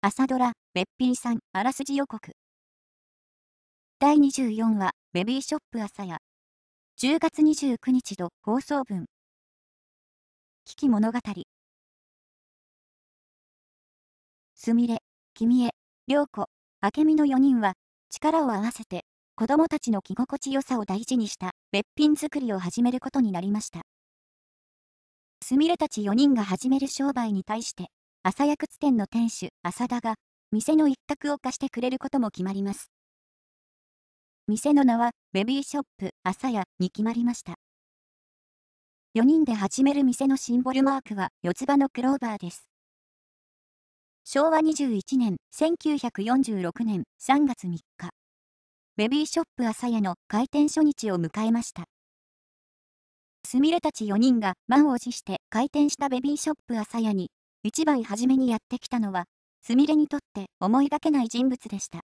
朝ドラ、べっぴんさん、あらすじ予告。第24話、ベビーショップ朝や。10月29日度放送分。危機物語。すみれ、君へ、良子、明美の4人は、力を合わせて、子供たちの着心地よさを大事にした、べっぴん作りを始めることになりました。すみれたち4人が始める商売に対して、朝薬靴店の店主、浅田が、店の一角を貸してくれることも決まります。店の名は、ベビーショップ、朝屋に決まりました。4人で始める店のシンボルマークは、四つ葉のクローバーです。昭和21年、1946年3月3日、ベビーショップ朝屋の開店初日を迎えました。すみれたち4人が満を持して開店したベビーショップ朝屋に一番初めにやってきたのは、すみれにとって思いがけない人物でした。